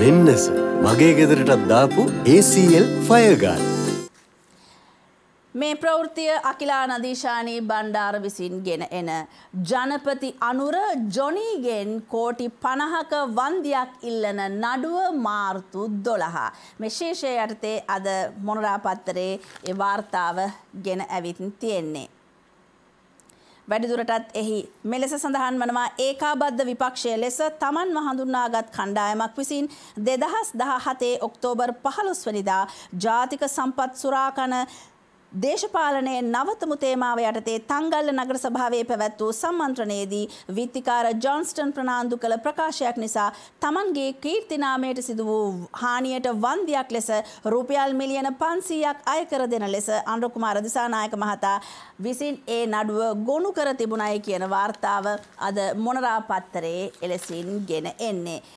වෙන්නස මගේ ගෙදරටත් දාපු ACL ෆයගාල්. මේ ප්‍රවෘතිය අකිලා නදීශානී බණ්ඩාර විසින් ගෙන එන ජනපති අනුර ජොනීගෙන් කෝටි පණහක වන්දියක් ඉල්ලන නඩුව මාර්තු දොළහා. මෙශේෂය යටතේ අද මොනරාපත්තරේ වාර්තාව ගෙන ඇවිත් තියෙන්නේ. වැඩිදුරටත් එහි මෙලෙස සඳහන් වනවා ඒකාබද්ධ විපක්ෂය ලෙස තමන්ව හඳුන්වාගත් කණ්ඩායමක් විසින් දෙදහස් දහ හතේ ඔක්තෝබර් පහළොස්වනිදා ජාතික සම්පත් සුරාකන දේශපාලනයේ නවතමු තේමාව යටතේ තංගල්ල නගර සභාවේ පැවැත් වූ සම්මන්ත්‍රණයේදී විත්තිකාර ජොන්ස්ටන් ප්‍රනාන්දු කළ ප්‍රකාශයක් නිසා තමන්ගේ කීර්තිනාමයට සිදු වූ හානියට වන්දියක් ලෙස රුපියල් මිලියන 500ක් අය කර දෙන ලෙස අනුරකුමාර දිසානායක මහතා විසින් ඒ නඩුව ගොනු කර තිබුණයි කියන වාර්තාව අද මොනරා පත්තරේ එලෙසින් ගෙන එන්නේ.